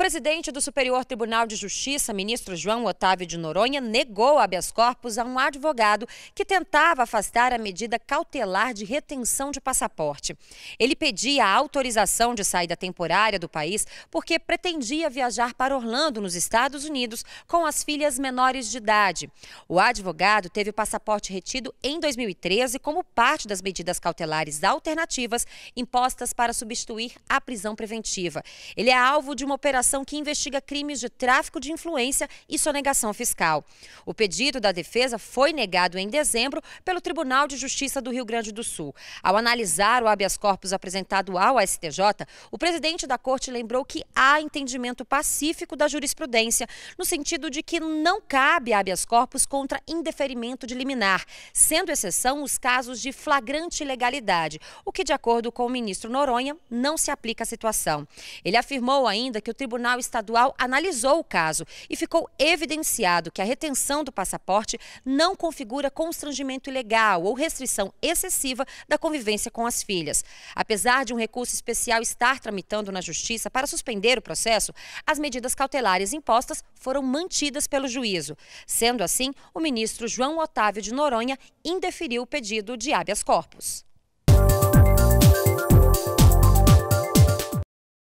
presidente do Superior Tribunal de Justiça, ministro João Otávio de Noronha, negou habeas corpus a um advogado que tentava afastar a medida cautelar de retenção de passaporte. Ele pedia a autorização de saída temporária do país porque pretendia viajar para Orlando, nos Estados Unidos, com as filhas menores de idade. O advogado teve o passaporte retido em 2013 como parte das medidas cautelares alternativas impostas para substituir a prisão preventiva. Ele é alvo de uma operação que investiga crimes de tráfico de influência e sonegação fiscal. O pedido da defesa foi negado em dezembro pelo Tribunal de Justiça do Rio Grande do Sul. Ao analisar o habeas corpus apresentado ao STJ, o presidente da corte lembrou que há entendimento pacífico da jurisprudência, no sentido de que não cabe habeas corpus contra indeferimento de liminar, sendo exceção os casos de flagrante ilegalidade, o que, de acordo com o ministro Noronha, não se aplica à situação. Ele afirmou ainda que o tribunal Tribunal Estadual analisou o caso e ficou evidenciado que a retenção do passaporte não configura constrangimento ilegal ou restrição excessiva da convivência com as filhas. Apesar de um recurso especial estar tramitando na Justiça para suspender o processo, as medidas cautelares impostas foram mantidas pelo juízo. Sendo assim, o ministro João Otávio de Noronha indeferiu o pedido de habeas corpus.